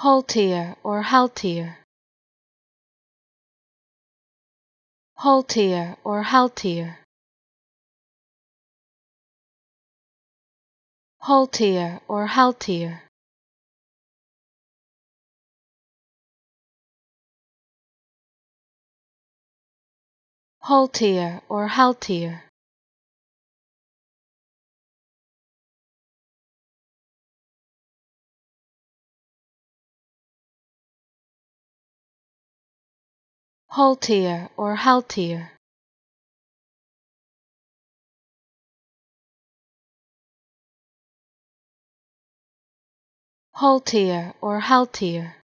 Halteer or halteer. Halteer or halteer. Halteer or halteer. Halteer or halteer. Haltir or Haltir Haltir or Haltir